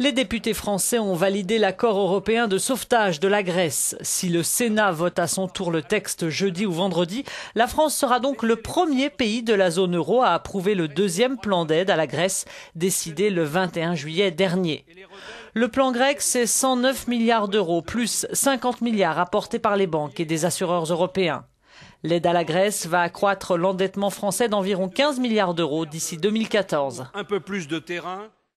Les députés français ont validé l'accord européen de sauvetage de la Grèce. Si le Sénat vote à son tour le texte jeudi ou vendredi, la France sera donc le premier pays de la zone euro à approuver le deuxième plan d'aide à la Grèce, décidé le 21 juillet dernier. Le plan grec, c'est 109 milliards d'euros, plus 50 milliards apportés par les banques et des assureurs européens. L'aide à la Grèce va accroître l'endettement français d'environ 15 milliards d'euros d'ici 2014. Un peu plus de terrain.